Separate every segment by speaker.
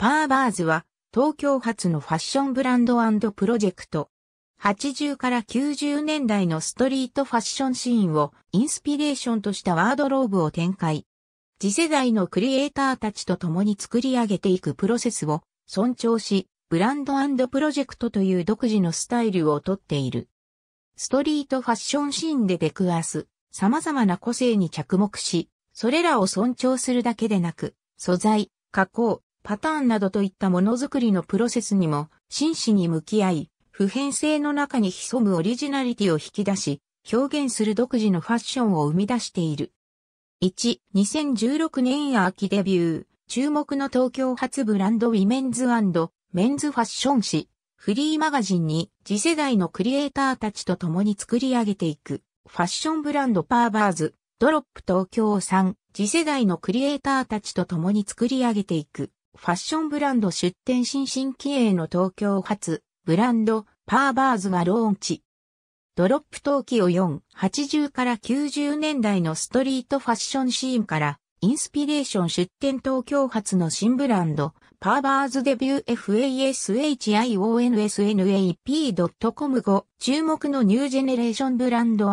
Speaker 1: パーバーズは東京発のファッションブランドプロジェクト。80から90年代のストリートファッションシーンをインスピレーションとしたワードローブを展開。次世代のクリエイターたちと共に作り上げていくプロセスを尊重し、ブランドプロジェクトという独自のスタイルをとっている。ストリートファッションシーンで出くわす様々な個性に着目し、それらを尊重するだけでなく、素材、加工、パターンなどといったものづくりのプロセスにも真摯に向き合い、普遍性の中に潜むオリジナリティを引き出し、表現する独自のファッションを生み出している。1、2016年秋デビュー、注目の東京発ブランドウィメンズメンズファッション誌、フリーマガジンに次世代のクリエイターたちと共に作り上げていく、ファッションブランドパーバーズ、ドロップ東京3、次世代のクリエイターたちと共に作り上げていく、ファッションブランド出展新進気鋭の東京発、ブランド、パーバーズがローンチ。ドロップ東京4、80から90年代のストリートファッションシーンから、インスピレーション出展東京発の新ブランド、パーバーズデビュー FASHIONSNAP.com 後、注目のニュージェネレーションブランド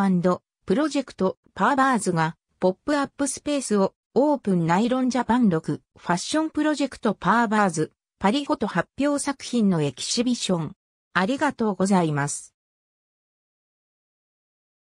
Speaker 1: プロジェクト、パーバーズが、ポップアップスペースをオープンナイロンジャパン6ファッションプロジェクトパーバーズパリごと発表作品のエキシビション。ありがとう
Speaker 2: ございます。